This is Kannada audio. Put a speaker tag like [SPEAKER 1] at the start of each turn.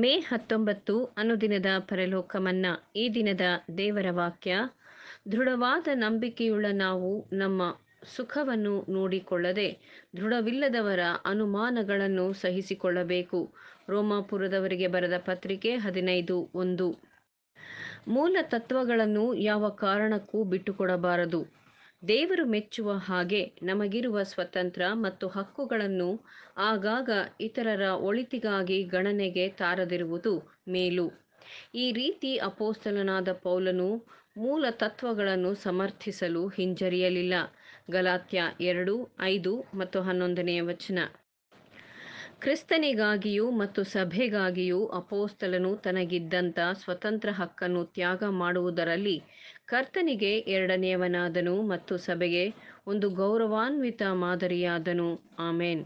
[SPEAKER 1] ಮೇ ಹತ್ತೊಂಬತ್ತು ಅನುದಿನದ ಪರಲೋಕ ಈ ದಿನದ ದೇವರ ವಾಕ್ಯ ದೃಢವಾದ ನಂಬಿಕೆಯುಳ್ಳ ನಾವು ನಮ್ಮ ಸುಖವನ್ನು ನೋಡಿಕೊಳ್ಳದೆ ದೃಢವಿಲ್ಲದವರ ಅನುಮಾನಗಳನ್ನು ಸಹಿಸಿಕೊಳ್ಳಬೇಕು ರೋಮಾಪುರದವರಿಗೆ ಬರೆದ ಪತ್ರಿಕೆ ಹದಿನೈದು ಒಂದು ಮೂಲ ತತ್ವಗಳನ್ನು ಯಾವ ಕಾರಣಕ್ಕೂ ಬಿಟ್ಟುಕೊಡಬಾರದು ದೇವರು ಮೆಚ್ಚುವ ಹಾಗೆ ನಮಗಿರುವ ಸ್ವತಂತ್ರ ಮತ್ತು ಹಕ್ಕುಗಳನ್ನು ಆಗಾಗ ಇತರರ ಒಳಿತಿಗಾಗಿ ಗಣನೆಗೆ ತಾರದಿರುವುದು ಮೇಲು ಈ ರೀತಿ ಅಪೋಸ್ತಲನಾದ ಪೌಲನು ಮೂಲ ತತ್ವಗಳನ್ನು ಸಮರ್ಥಿಸಲು ಹಿಂಜರಿಯಲಿಲ್ಲ ಗಲಾತ್ಯ ಎರಡು ಐದು ಮತ್ತು ಹನ್ನೊಂದನೆಯ ವಚನ ಕ್ರಿಸ್ತನಿಗಾಗಿಯೂ ಮತ್ತು ಸಭೆಗಾಗಿಯೂ ಅಪೋಸ್ತಲನು ತನಗಿದ್ದಂಥ ಸ್ವತಂತ್ರ ಹಕ್ಕನ್ನು ತ್ಯಾಗ ಮಾಡುವುದರಲ್ಲಿ ಕರ್ತನಿಗೆ ಎರಡನೆಯವನಾದನು ಮತ್ತು ಸಭೆಗೆ ಒಂದು ಗೌರವಾನ್ವಿತ ಮಾದರಿಯಾದನು ಆಮೇನ್